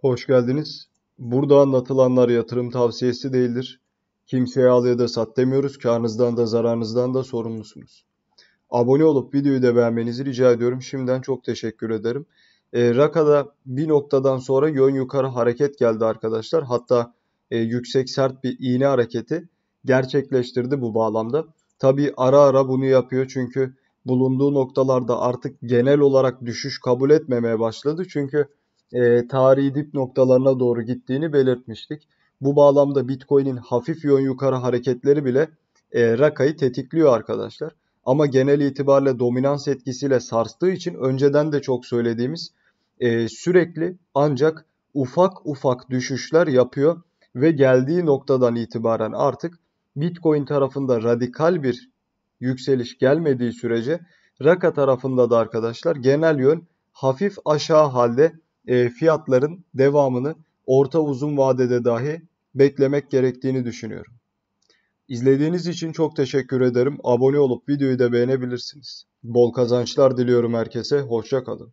Hoş geldiniz. Burada anlatılanlar yatırım tavsiyesi değildir. Kimseye al ya da sat demiyoruz. Karnınızdan da zararınızdan da sorumlusunuz. Abone olup videoyu da beğenmenizi rica ediyorum. Şimdiden çok teşekkür ederim. E, Raka'da bir noktadan sonra yön yukarı hareket geldi arkadaşlar. Hatta e, yüksek sert bir iğne hareketi gerçekleştirdi bu bağlamda. Tabi ara ara bunu yapıyor çünkü bulunduğu noktalarda artık genel olarak düşüş kabul etmemeye başladı. Çünkü e, tarihi dip noktalarına doğru gittiğini belirtmiştik. Bu bağlamda Bitcoin'in hafif yön yukarı hareketleri bile e, Raka'yı tetikliyor arkadaşlar. Ama genel itibariyle dominans etkisiyle sarstığı için önceden de çok söylediğimiz e, sürekli ancak ufak ufak düşüşler yapıyor ve geldiği noktadan itibaren artık Bitcoin tarafında radikal bir yükseliş gelmediği sürece Raka tarafında da arkadaşlar genel yön hafif aşağı halde e, fiyatların devamını orta uzun vadede dahi beklemek gerektiğini düşünüyorum. İzlediğiniz için çok teşekkür ederim. Abone olup videoyu da beğenebilirsiniz. Bol kazançlar diliyorum herkese. Hoşça kalın.